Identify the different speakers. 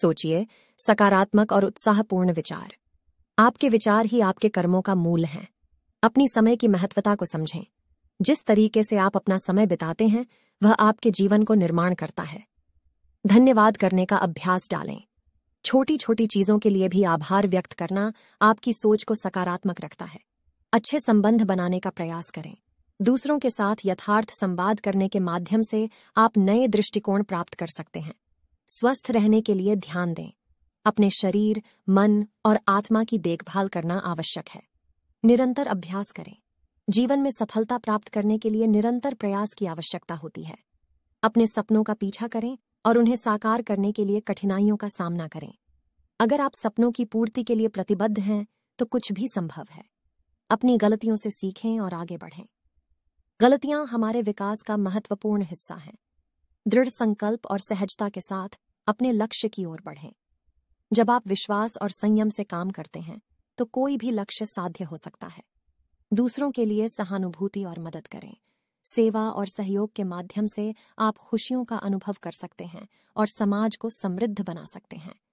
Speaker 1: सोचिए सकारात्मक और उत्साहपूर्ण विचार आपके विचार ही आपके कर्मों का मूल हैं अपनी समय की महत्वता को समझें जिस तरीके से आप अपना समय बिताते हैं वह आपके जीवन को निर्माण करता है धन्यवाद करने का अभ्यास डालें छोटी छोटी चीजों के लिए भी आभार व्यक्त करना आपकी सोच को सकारात्मक रखता है अच्छे संबंध बनाने का प्रयास करें दूसरों के साथ यथार्थ संवाद करने के माध्यम से आप नए दृष्टिकोण प्राप्त कर सकते हैं स्वस्थ रहने के लिए ध्यान दें अपने शरीर मन और आत्मा की देखभाल करना आवश्यक है निरंतर अभ्यास करें जीवन में सफलता प्राप्त करने के लिए निरंतर प्रयास की आवश्यकता होती है अपने सपनों का पीछा करें और उन्हें साकार करने के लिए कठिनाइयों का सामना करें अगर आप सपनों की पूर्ति के लिए प्रतिबद्ध हैं तो कुछ भी संभव है अपनी गलतियों से सीखें और आगे बढ़ें गलतियां हमारे विकास का महत्वपूर्ण हिस्सा हैं दृढ़ संकल्प और सहजता के साथ अपने लक्ष्य की ओर बढ़ें जब आप विश्वास और संयम से काम करते हैं तो कोई भी लक्ष्य साध्य हो सकता है दूसरों के लिए सहानुभूति और मदद करें सेवा और सहयोग के माध्यम से आप खुशियों का अनुभव कर सकते हैं और समाज को समृद्ध बना सकते हैं